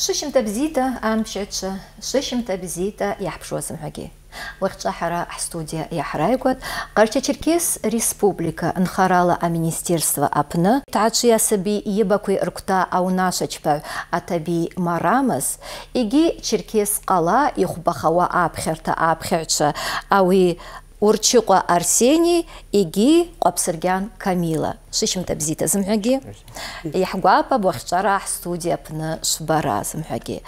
ششم تبزيتا أم شتش ششم تبزيتا يحبشوا سمحكي وقت شحرة студия яхрайгот Карча Черкес Республика нхарала а Министерство апны тачи асаби ебакуй ыркута аунашачпа атаби марамас иги Черкес қала ихбахауа апхерта апхерча ауи Урчуқа Арсений иги Апсергян Камила. Шишим табзита зымхаги. Яхгуапа бухчарах студия пна шбара зымхаги.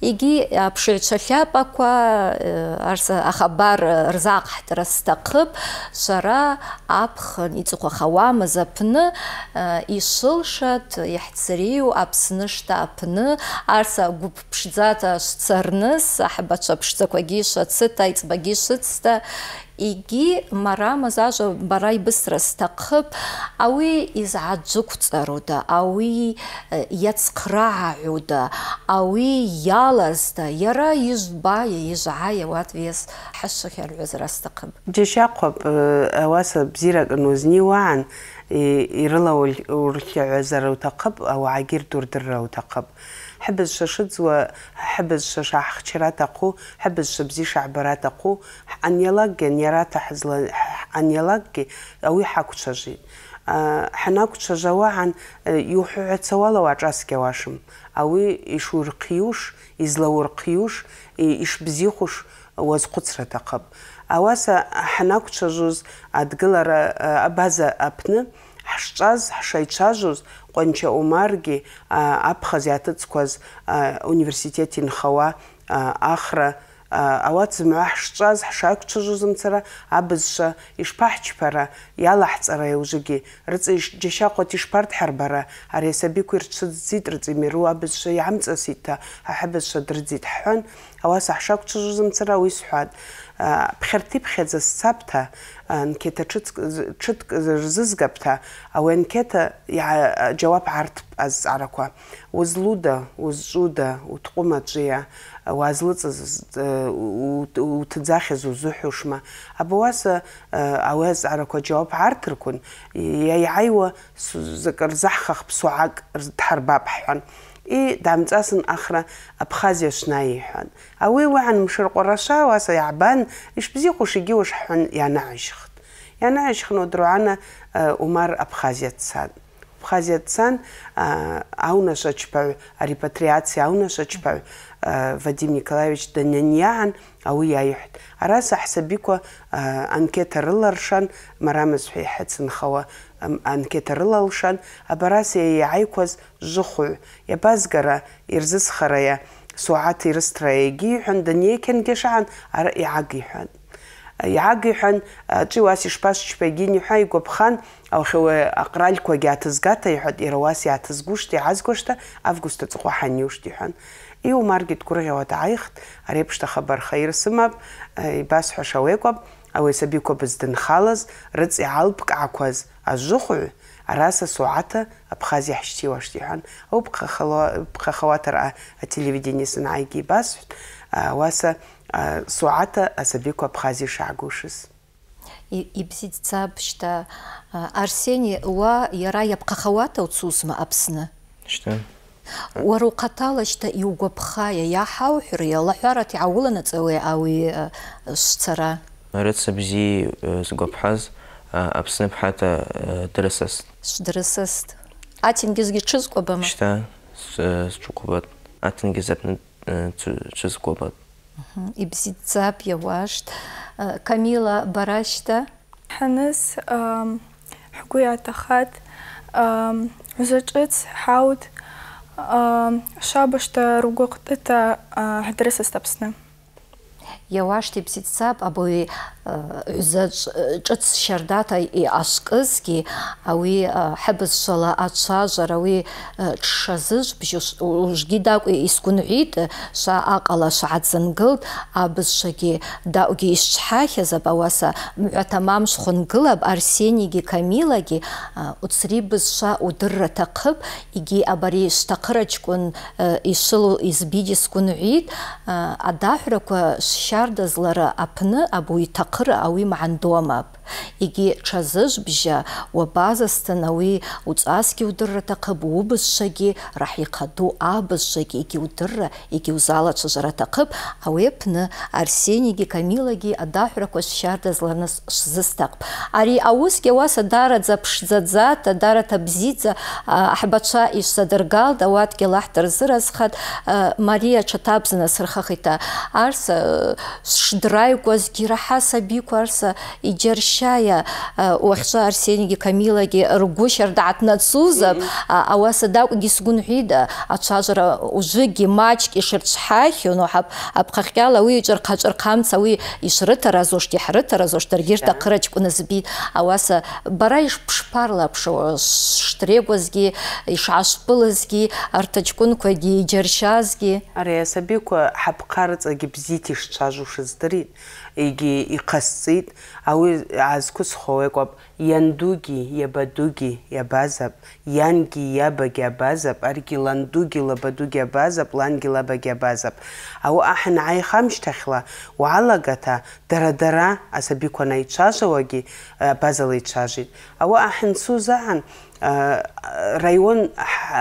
Иги апшечахапаква э, арса ахабар э, рзақ хтарастақып шара апхын ицуқу хауама запны э, ишылшат яхцарию апснышта апны арса гуп пшидзата шцарныс ахабача пшдзакваги шацыта ицбаги шыцта егьи мара мазажа бара ибысра сҭахып ауи изгӏаджвыквцӏаруда ауи иацхърагӏагӏуда ауи иалазда йара йыжвбайа йыжвгӏайа ауат вес хӏышвых йаргӏвызра сҭахып джьащахъвапӏ ауаса бзиракӏ нузнийуагӏан йрыла урльагӏвазара утахъыпӏ ауагӏагьи рдурдырра утахъыпӏ حبز ششد و حبز شش عخشرات قو حبز شبزی شعبرات قو آنیلاگ نیرات حزل آنیلاگ اوی حکت شجی حناکت شجوا عن یوحو عتسوال و عجاس کواشم اوی اشور قیوش ازلور قیوش اش بزیخوش و از قدر تقب اواسا حناکت شجوز ادگلر ابازه اپنه ҳашҿаз ҳшаицәажәоз ҟәанча умаргьы аԥхаз иааҭыҵқәаз университет инхауа ахра ауац мэхшчаз хшакчжузмцара абзша ишпахчпара ялахцара иужиги рцы джешакот ишпарт харбара ари сабику ирчцит рцы миру абзша ямцасита хабзша дрдзит хон ауас хшакчжузмцара уисхад бхэрти бхэдза сцапта анкета чит рзызгапта ауэнкета я джаваб арт аз араква узлуда узжуда утқумаджия уазлыҵыз уҭӡахьаз узыҳәошма абауаса ауазҵаарақәа џьаоуп ҳарҭырқәан иаиааиуа зак рзаҳхах ԥсуаак дҳарбап ҳҳәан и дамҵасын ахра абхазия шнаи иҳәан ауи уаҳан мшырҟәараша ауаса иаабан ишбзиахәыш игьиуаш ҳҳәан иаанаажьхт иаанаажьхны удруана умар абхазия дцан абхазиятсан аунаша чпау арепатриация аунаша чпау вадим николаевич даняньяан ауи яйхт араса хсабиква анкета рыларшан марамызхӏви хӏыцынхауа анкета рылалшан абараса йайайкваз жвыхвыгӏв йабазгара йырзысхарая суагӏата йрыстра йагьи йхӏван даниекьангьашагӏан ара йгӏагихӏван яагыхан э, чиваси шпасч пегини хай гопхан ахуэ акралько гятызгата яхот ирваси атызгушти азгушта августа цуха ханюшти хан и умаргит курыгава дайхт арепшта хабар хайр сымап э, и бас хашавекоп ауэ сабико бздын халаз рыцы алпк акваз азжуху араса суата абхази хшти вашти хан обка хала бка хаватар а телевидение снайги бас а, э, васа Э, суата асабиква бхази шагушис ибзидцап шта э, арсений уа иара иапхахауата уцузма апсны шта уара ухъатала шта иугвапхая йахӏаухӏври алахӏварат йгӏауыланыцӏауи ауи шцара рыца бзи згвапхаз апсны бхӏата э, дрысаст швдрысаст атингьызгьи тшызкӏвабама шта счӏвкӏвабатӏ атингьыз апны тшызкӏвабатӏ ибзитсап явашт э, камила барашта ханас хгу ятахат узачыц хаут шабашта ругу кытыта э, хдресас тапсны явашт ибзитсап абой өзі ҿыц э, и иҟашкызгьы ауи ҳыбызшвала э, ачважвара ауи дшазыжвбжьу э, ужгьы ша йсгвынгӏвитӏ шва акъала швгӏадзынгылтӏ абызшвагьи дакӏвгьи йшчхӏахьазапӏ ауаса мгӏватамам швхвынгылапӏ арсенийгьи камилагьи уцри бызшва удырра тахъыпӏ иги абари швтахъырачкӏвын йшвылу йызбигьи сгвынгӏвитӏ адахӏвраква шщардазлара апны абу قرأوي مع دواماب Иги чазыж бжа, уа уабазасҭан науи уцаски удырра аҭахъып уыбызшвагьи раҳ йхъаду иги удырра егьи узалацәажвара аҭахъып ауи апны арсенигьи камилагьи адахӏвраква кошчарда зларныс швзыстахъпӏ ари ауысгьи ауаса дарадза пшдзадзата дарата бзидза ахӏбачва йшвзадыргалтӏ дауатке лахтар дырзыразхатӏ мария чатабзына сырхахита арса шдрайквазгьи рахӏа сабику, арса йджьарщ чая э, уахша арсениги камилаги ргущарда атнацузаб ауаса дакӏугьи сгвынгӏвитӏ ачважвара ужвыгьи мачкӏ йшырчвхӏахьун ухӏап апхъахькӏьала ауи йчӏвырхъа чӏвырхъамца Разошти, йшрытаразушт йхӏрытаразушт даргьи ртахъыра чкӏвынызби ауаса бара йшпшпарлапшу штрегвазгьи йшгӏашвпӏылызгьи арт ачкӏвынквагьи йджьарщазгьи ари асабиква хӏапхъа рыцӏагьи бзита йшчважвуш здыритӏ იგი იყასწით აუ აზქუს ხოვეკვაბ Янтуги, иабатуги, иабазап, ианги, иабагь абазап, аргьы ландуги, лабадуги абазап, лангьы лабагь абазап. Ауа аҳанааиха амшьҭахьла уалагата дара-дара асабиқәа наицәажәауагьы абазала ицәажәит. Ауа аҳанцуз аҳан раион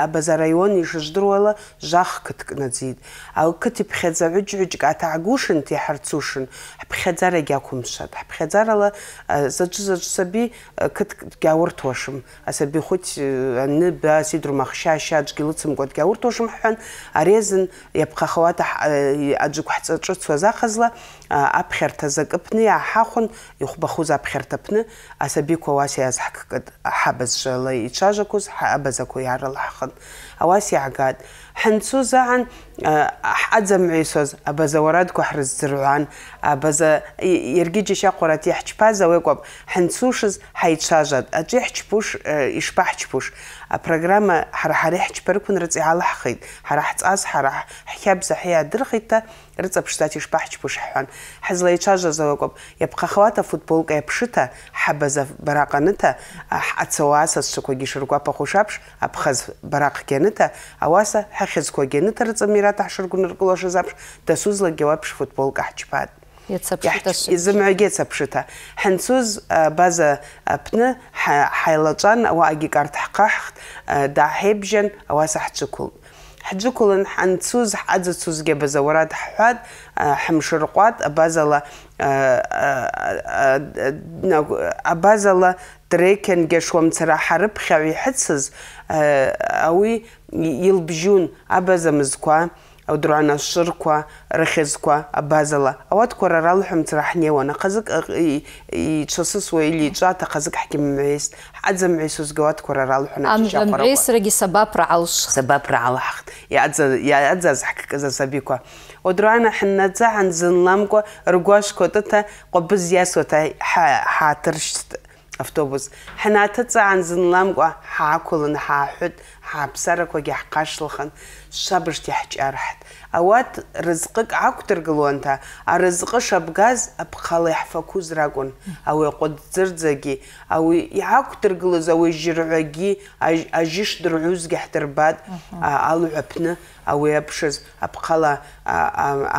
абаза раион ишыждыруала жах кытк наӡит ал қыҭ иԥхьаӡа ҳәыџь-ҳәыџьк аҭаагушынт иҳарцушын ҳԥхьаӡарагьы ақәымшат ҳԥхьаӡарала заҿы заҿ саби кыт гьауртошым аса бихуть э, аны ба сидрумах шаша аджгилыцым год гьауртошым хӏван арезын йапхахауата э, аджгвхӏцӏачӏвыцуаз ахъазла аԥхьарҭазакыпны иааҳахәан ихәбахуз аԥхьарҭаԥны асабиқәа ауас иазҳккыд ҳабазшала ицәажақәоз ҳабазақәа иаарылаҳхын ауас иаагат ҳанцоз аан ҳаӡамҩисоз абазауарадқәа ҳрызӡырҩуан абаза иаргьы џьашьаҟәарат иаҳчԥаз ауекәап ҳанцушаз ҳаицәажат аҿы иаҳчԥуш ишԥаҳчԥуш апрограмма ҳара ҳара иаҳчԥарықәын рыҵ иаалаҳхит ҳара ҳҵас ҳара ҳхьабза ҳиаадырхит та рыцапштати шпахчпуш хан хазлай чажа зоокоп япхахвата футболка япшита хабаза бараканыта ацаваса сукоги шургапа хушапш апхаз баракгенита аваса хахизкогенита рыцамират ашургунаргулаша запш дасузла гевапш футболка хачпат يتصبشتاش اذا ما يتصبشتا حنسوز بازا ابنا حيلطان واجي كارت حقحت دا هيبجن واسحت سكول ҳџьықәлан ҳанцуз ҳаӡацузгьы абазаура дҳҳәат ҳамшырҟәат абазала абазала дрекьангьашуамцара ҳарыԥхьаҩ иҳыцыз ауи илбжьун абаза мызқәа ئەو درڕانە شرکوە ڕخێزکوە ئەبازەڵە ئەوات کۆرە ڕاڵحمترا حنیێوەە قەزک چسسوەیلی جاتە قەزک حکیمست عزم عیسوزگەوات کۆرە ڕاڵحناسرەگی سەبا پرعڵش سەبا پرعڵحخت یاعزاز حکەزە سەبیکوە. ودروانا حنا زعن زنلام قو رقواش كوتتا قبز ياسوتا حاترشت автобус ҳнааҭыҵаан зынламкәа ҳаақәылан ҳааҳәыт ҳааԥсарақәагьы ҳкашлахын шабышт иаҳҷарҳт ауат рызҟык А арызҟы шабгаз аԥхала иаҳфақәуз ракәын ауи аҟәыдӡырӡагьы ауаҩ иаақәдыргылоз ауаҩ жьырҳәагьы ажьы шдырҳәузгьы ҳдырбат алҳәаԥны ауаҩ аԥшыз аԥхала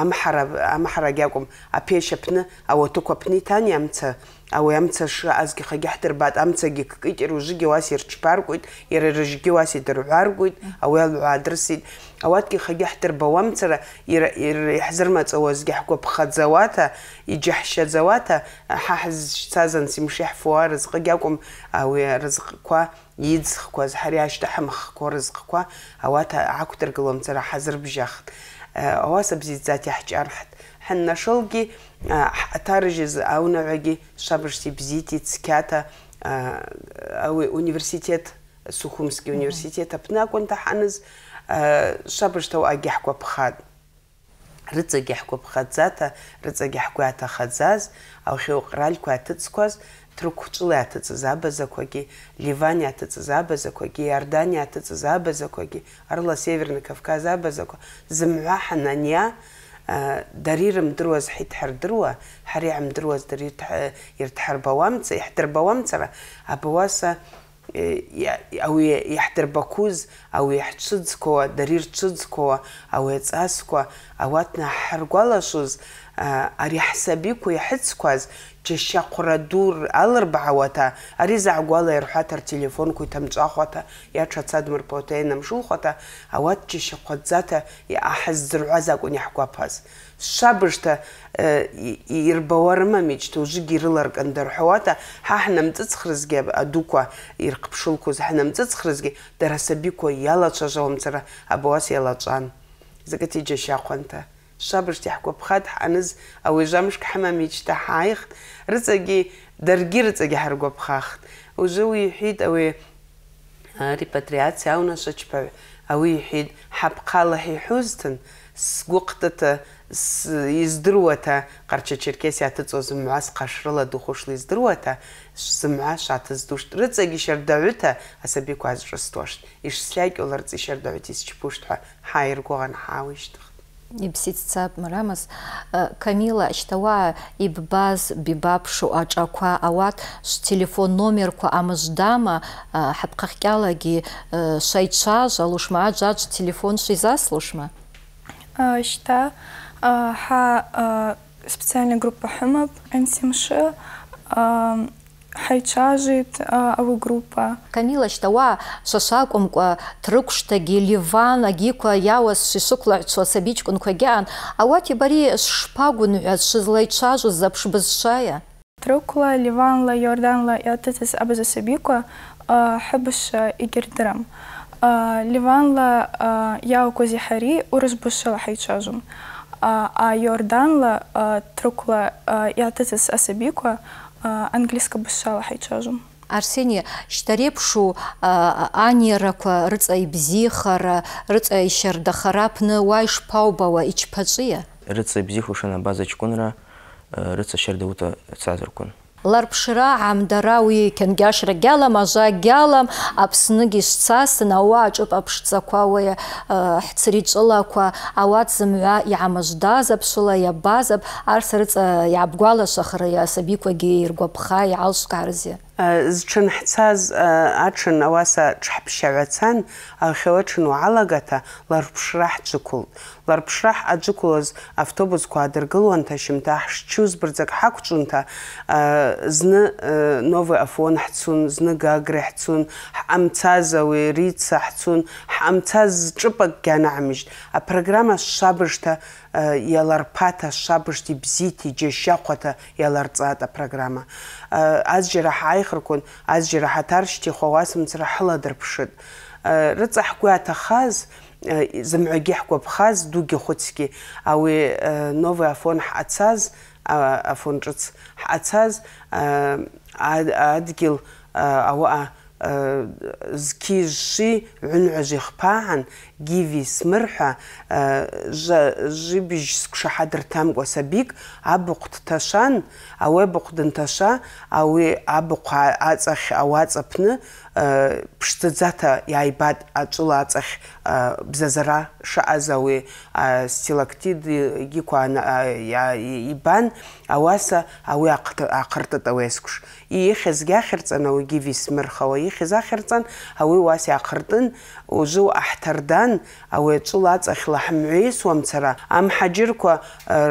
амҳара амҳарагьы амхара аԥешь аԥны ауатыкә апны иҭан амца აუე ამცაში ასგი ხაგიჰტერბად ამცაგი კიჭირუ ჟიგი ვასირჩპარგუით ირერჟიგი ვასიდრვარგუით აუე ადრესით ავატკი ხაგიჰტერბა ვამცრა ირ ირ ჰზრმაწა ვასგი ხკოფხაძავათა იჯაჰშაძავათა ჰაჰზცაზან სიმშიჰფუარზ ხაგიაკუმ აუე რზყქვა იძხქვა ზჰარიაშტაჰმხქვა რზყქვა ავათა აკუტერგლომცრა ჰაზრბჟახთ ავასაბზიძათი ჰჭარხთ ҳаннашолги таржиз аунагаги шабрши бзити цката ауи университет сухумски университет апнаконта ханз шабрштау аги хква бхад рыцаги хква бхадзата рыцаги хква ата хадзаз ау хиу кралку атцкваз трукчлы атцза базакваги ливани атцза базакваги ярдани атцза базакваги арла северный кавказа базако зымва хананя درير مدروز حيت حر دروا حريع مدروز درير يرتحر بوامتس يحتر بوامتسرة أبواسة او يحتربكوز او يحتشدسكو درير تشدسكو او يتساسكو اواتنا حرقوالشوز ари ҳсабиқәа иахьыцқәаз џьашьахәра ду алырбаауата ари заҳгәала ирҳәаҭар телефонқәа иҭамҵәахуата иаҽаца дмырпота инамшылхуата ауат џьашьахәаӡата ҳаззырҳәаз акәын иаҳгәаԥаз сшабышта ирбауа рымами џьҭа ужыгьы ирыларкында рҳәауата ҳа ҳнамҵыцхрызгьы адуқәа ирхыԥшылқәоз ҳнамҵыцхрызгьы дара асабиқәа иалацәажауамцара абауас иалаҵәан закаҭи џьашьахәанта шабрышти хакупхат ханыз ауежамш кхамамич та хайх рыцаги дарги рыцаги харгупхах уже уйхит ауе репатриация у нас очпа ауе уйхит хабкала хихузтын сгуқтата издруата қарча черкесия тыц озымас қашрыла духушлы издруата сымға шатыз душ рыцаги шардаута асабику азрыстош ишсляки оларцы шардаутис чпушта хайр гоган хавиштық ибсиццап мрамаз э, камила шьтауа иббаз бибапшу ават ауат телефон номерку амыждама ҳапҟахькьалагьы э, э, шайча аӡә аӡә телефон шизаслушма шьҭа ҳа специальная группа ҳымоуп нсмш ҳаицәажәеит аугруппа камила шьҭа уа шашакәымкәа ҭрықәшҭагьы ливан агьиқәа иауаз шишықәлаҳәцуа асабиҷкәынқәагьы аан ауаҭи бари шшԥагәынҳәаз шызлаицәажәоз аԥш бызшая ҭрықәла ливанла иорданла иаҭыҵыз абз асабиқәа ҳыбша игьырдырам ливанла иаақәаз иҳари урызбышшала ҳаицәажәон а иорданла ҭрықәла иаҭыҵыз асабиқәа английска бушала хайчажым арсения шьҭареиԥшу анирақәа рыҵа ибзиахара рыҵа ишьардахара апны уа ишԥаубауа ичԥаҵәиа рыҵа ибзиахушан абаза ҷкәынра э, рыҵа шьардаута цазаркәын ларԥшра аамдара уи қьангьашра гьалам ажа гьалам аԥсныгьы ишцасын ауаа ҿып аԥшӡақәа уи ҳцриҿылақәа э, ауат зымҩа иаамыждаз аԥшыла иабаз арс рыҵа иаабгәалашахари асабиқәагьы иргәаԥха иаалшкаарызи э, зҽынҳцаз э, аҽын ауаса ҽҳԥшьаҩацан аӷьауа ҽынуалагата ларԥшра ҳцәықәылт ларԥшра ҳаҿықәлаз автобусқәа аадыргылонҭа шьымҭа ҳшчу збырӡак ҳақәҿынҭа зны новы афон ҳцун зны гагра ҳцун ҳамцаз ауи рица ҳцун ҳамцаз ҿыпакгьы анаҳмыжьт апрограмма сшабышта иаларԥата сшабышт ибзиҭа иџьашьахәата иаларҵаат апрограмма азџьара ҳааихыркәын азџьара ҳаҭаршьҭихуа уасымцара ҳыладырԥшит рыцҳа ҳгәы аҭахаз زمعجيحكو بخاز دوجي خوتسكي او نوفي افون حاتساز افون رتس حاتساز ادكيل اوا أه زكي جي عن عجي خباعن جيفي سمرحة جي بيج سكشا حدر تام واسبيك عبوق تتشان او بوق دنتشا او عبوق عاتزخ او عاتزبن بشتزاتا يعي باد عجل عاتزخ بززرا شعزاوي ستلاكتيد يكوان يبان اواسا او اقرتت او اسكش იხეს გახერწან ავი გივის მერხავა იხეს ახერწან ავი ვასი ახრდან უზუ აჰტარდან ავი წულა წახლა ჰმუის ვამცრა ამ ჰაჯირკო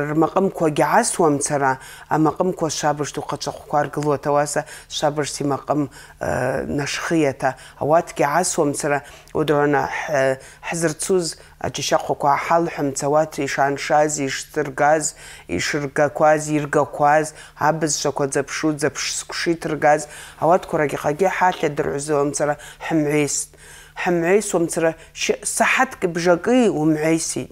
რმაყმკო გაას ვამცრა ამაყმკო შაბრშტუ ყაცხო ყარგლო თავასა შაბრში მაყმ ნაშხიეთა ავატ გაას ვამცრა ოდრონა ჰაზრცუზ ачашьахәақәа ҳалҳәамцауаҭ ишааншаз ишзыргаз ишыргақәаз иргақәаз абызшәақәа ӡаԥшу ӡаԥш шиҭыргаз ауаткәарагь ихагьы ҳахьадырҳәзы ҳамҩеист ҳамҩеисуамцара саҳаҭк бжакы умҩеисит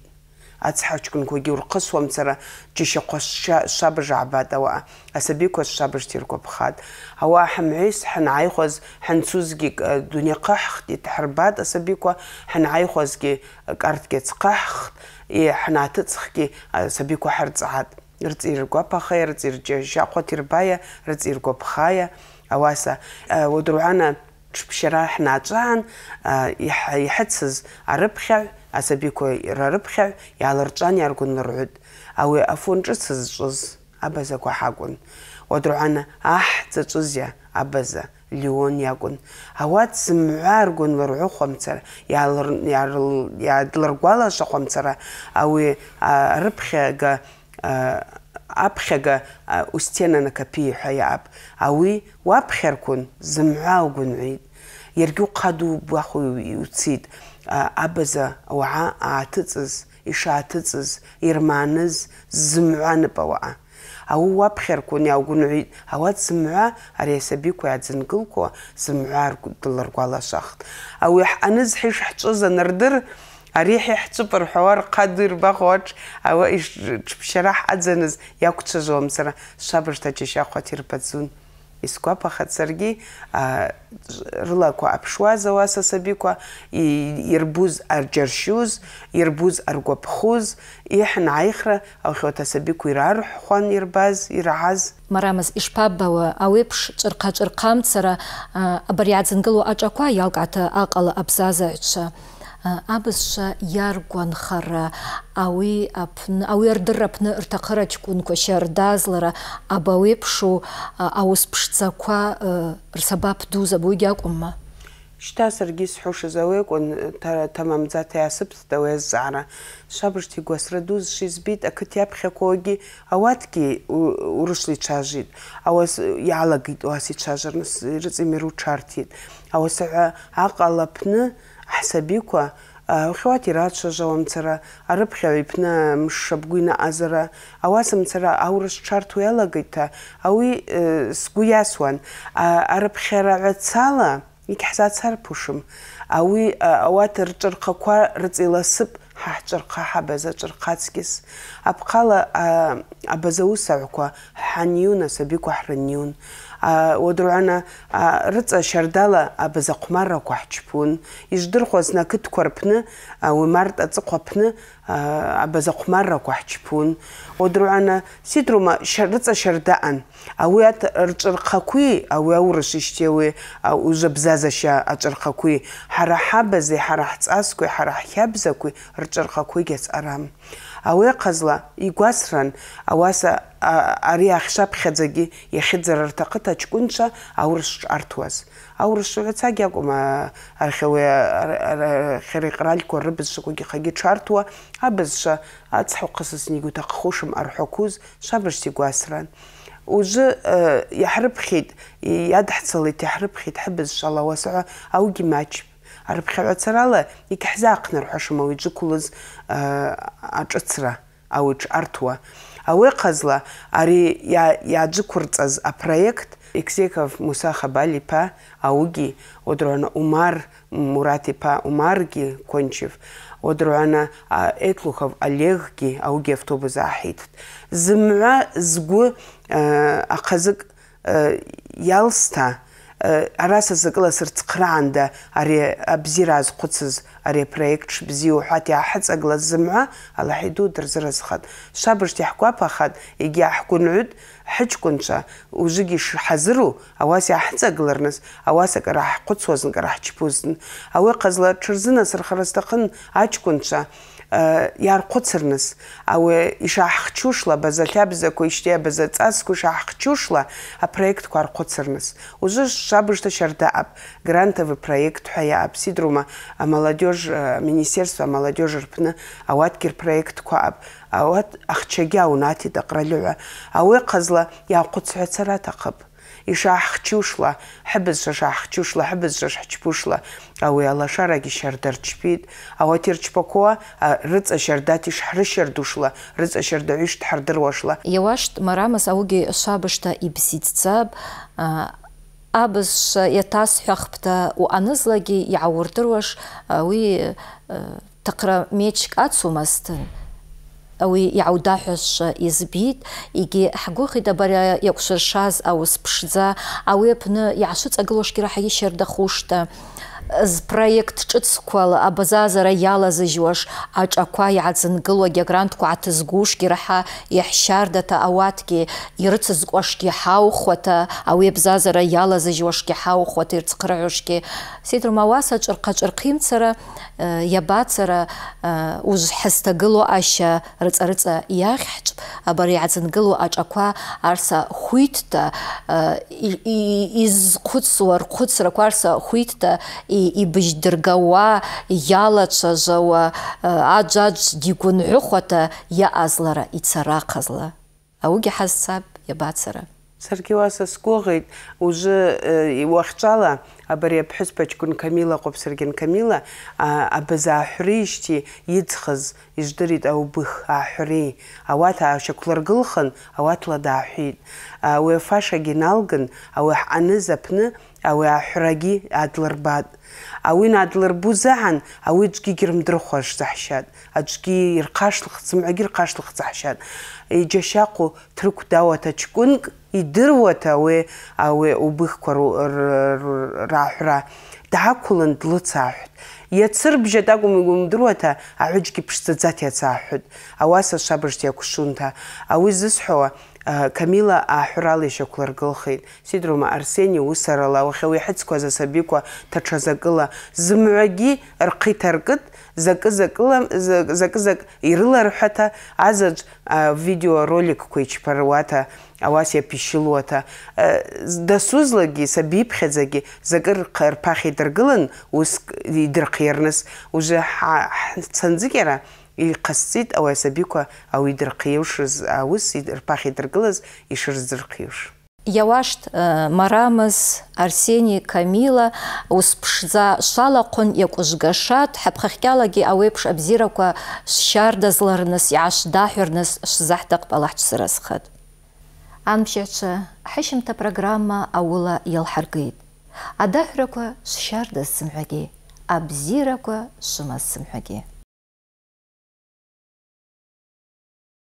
أتحاجكن كو جور قصوى مسرا جيش قوش شابج عباد أو أسبيك الشابج تيركو بخاد هو حمعيس حن عايخوز حن سوزجي دنيا قحخت يتحرباد أسبيك حن عايخوزجي كارت جيت قحخت حنا تتسخكي أسبيك حرد عاد رتير قبخايا رتير جيش قوتير بايا رتير قبخايا أواسا ودرعانا تشبشرا حنا جان يحتسز الربخع асабиқәа рарыԥхьаҩ иаалырҿан иаргон рҳәыт ауи афон ҿыц зҿыз абазақәа ҳакәын уадырҳәана аҳ заҿызиа абаза леон иакәын ауат зымҳәааргон лырҳәы хәамцара иаадлыргәалаша хәамцара ауи рыԥхьага аԥхьага устена накапии ҳәа иаап ауи уаԥхьаркун зымҳәа угәынҩит иаргьы ухадубаху уцит абаза ауаа ааҭыҵыз, ишааҭыҵыз, ирмааныз зымҩанып ауаа. Ау уаԥхьаркуан иааугәынҳәит. Ауат зымҩа ари асабиқәа иааӡынкылкуа зымҩа дыларгәалашахт. Ауи ҳҟанызҳа ишҳҿыз анардыр, ари ҳиҳҵып рҳәауа рхъаду ирбаӷуаҿ ауа ҽԥшьара ҳаӡаныз иақәцәажәуам сара шабашҭаҷашьахәаҭ ирбаӡун. исгәаԥахацаргьы рылақәа аԥшуаз ауаса сабикәа ирбуз арџьаршьуз ирбуз аргәаԥхуз иҳанааихра аухьот асабикәа ирарҳәхуан ирбаз ираҳаз марамыз ишԥаббауа ауеиԥш ҿырха-ҿырхамцара абри аӡынгыло аҿақәа иалкааҭа аҟала абзазаҩцәа абызша иаргәанхара ауи апны ауи ардырра апны рҭахыр аҷкәынқәа шьардазлара абауеиԥшу аус пшцаква э, рсабап ду забоигьы акәымма შთას რგის ჰუშაზავე კონ თამამ ზათე ასებს და ეს ზარა საბრჩი გასრადუს შის ბიტ აკეთიაფ ხეკოგი ავატკი რუსლი ჩაჟი ავას იალაგი თო ასი ჩაჟერნს რწიმი რუ ჩართი ავას აყალაფნი ასაბიკვა ხვათი რა ჩაჟავამ წერა არაფხევიფნა შაბგინა აზრა ავასამ წერა აურს ჩართუ ელაგითა აუი სგუიასვან არაფხერა ცალა იქაცაცარ ფუშუმ ავი ავათ რწრხაქვა რწილასიპ ჰაჭრხა ჰაბაზა რწრხაცკის აფხალა აბაზაუსავქვა ჰანიუნა საბიქვა ჰრნიუნა уадыргӏвана рыцӏа щардала абазахъвмарраква хӏчпун йыжвдырхуаз накытква рпны ауи март ацӏыхъва апны абазахъвмарраква хӏчпун уадыргӏвана ситрума рыцӏа щардагӏан ауи ат рчӏвырхъакви ауи аурышв йщтиауи ужвы бзазаща ачӏвырхъакви хӏара хӏабази хӏара хӏцӏаскви хӏара хӏтлабзакви рчӏвырхъакви гьацӏарам ауэқазла игуасран ауаса ари ахшап хэдзэги яхэдзэрар тақыт ачкунша аурыш артуаз. Аурыш шығыца гягум архэвэ хэрэй қыралько рыбызшығу гихаги чартуа, а бізша ацхау қысыз негу тақыхушым архокуз шабрыш сигуасран. Уже яхрыбхид, ядахцалы тяхрыбхид хэбізш алауасуа ауги мачып. арбхавацрала икхзахнер хашма виджкулз ачцра ауч артва ауэхзла ари я яджкурцаз а проект иксеков мусахабалипа ауги одрона умар муратипа умарги кончив одрона этлухов олегги ауги автобузахит зма згу ахзык ялста Э, арасазакыла сырцхыраанда ари абзиара азхъвыцыз ари апроект шбзиу хӏват йгӏахӏыцӏаглаз зымгӏва Аллахӏ йду дырзыразхатӏ швабыжта йхӏкӏвапахатӏ йгьи гӏахӏквынгӏвытӏ хӏычкӏвынчва ужвыгьи шхӏазыру ауаса йгӏахӏыцӏагылырныс ауаса кӏара хӏхъвыцуазын кӏара хӏчпузтын ауи ахъазла тшырзынасырхара стахъын ачкӏвынчва иархъвыцырныс э, ауи йшгӏахчушла база тлабзаква йщтия база цӏасква йшгӏахчушла апроектква архъвыцырныс ужвы швабыжта щардапӏ грантовый проект хӏва йаъапӏ сидрума амолодеж э, министерство амолодеж рпны ауатгьи рпроектква аъапӏ ауат ахчагьи аунатитӏ акъральыгӏва ауи ахъазла йгӏахъвыцгӏвацара атахъыпӏ ишааҳчушла, ҳыбызшәа шааҳчушла, ҳыбызшәа шҳчпушла, ауаҩ алашарагьы шьарда рчпит, ауаҭир чпақуа рыҵа шьардат ишҳрышьардушла, рыҵа шьардаҩ ишдҳардыруашла. Иауашт марамас аугьы шабышта ибзиӡцаб, абызшәа у анызлаги иааурдыруаш уи ҭақра мечк ацумастын уи иааудаҳәашәа избит егьи ҳгәыӷит абара иақәшыршаз аус ԥшӡа ауи апны иаҳшыҵагылошгьы раҳа ишьардахушта З проект ҿыцқәала абазазара иалазыжьуаш аҿақәа иааӡынгылуагьы агрантқәа ааҭызгушгьы раҳа иаҳшьардата ауатгьы ирыцызкуашгьы ҳаухәата ауи абзазара иалазыжьуашгьы ҳаухәата ирцхърыгӏушгьы сеидром ауаса ҿырхъа иабацара э, э, ужв ашьа рыцӏа-рыцӏа иахьхӏчӏв абари иааӡынгылу аҿақәа арса хәитта э, изхъвыцуа рхъвыцраква арса хәитта и ибыжьдыргауа иалацәажәауа э, аӡә-аӡә дигәынҳәыхәата иаҟазлара ицарахазла аугьы ҳазцап иабацара саргьы уа сазгәыӷит ужы э, уахьҿала абари аԥҳәызба ҷкәын камила ҟоԥсыргьын камила абыз ааҳәреижьҭеи иӡхыз иждырит аубых ааҳәреи ауат аашьақәлыргылхын ауатла а уи афашагьы налгын ауи ҳҟаныз апны ауи ахӯраги адлырбат ауи надлырбузахан ауи ҷуги гирмдырхуаш захӏшат аҷуги ирхъашлых цӏумгӏаги ирхъашлых захӏшат иҷашакъу тырку дауата чкӏункӏ идыруата ауи ауи убыхква рахӏвра даакулын длыцахӏвт иацырбжьа такӏвум игумдыруата ахӏуҷгьи пшдзадзат иацахӏвут ауаса швабыжта якӏвшунта ауи зысхӏвауа Э, камила аҳәрала ишьақәлыргылхеит сидрума арсени усарала арала уи иаҳыцқәаз асабикәа даҽазакыла зымҩагьы рхы иҭаркыт закы-закыла ирыларҳәата э, видеороликқәа ичԥаруата ауас иаԥишьылуаҭа э, дасузлагьы сабиԥхьаӡагьы закы рԥахь идыргылан уск идырхиарныс уже ҳцанӡыкьара иҟасҵит ауаҩ асабиқәа ауидырхиушаз аус рԥах идыргылаз ишырзырхиуш иауашт э, марамыз арсений камила ус ԥшӡа шалаҟәын иакәыжгаша ҳаԥхахькалагьы ауеиԥш абзиарақәа шшьардазларныс иаашдаҳәырныс шзаҳҭахп аллаҳ ҽсыразхат амшьацәа ҳашьымҭа программа аула иалҳаргеит адаҳәрақәа шшьардаз сымҳәагьы абзиарақәа шымаз сымҳәагьы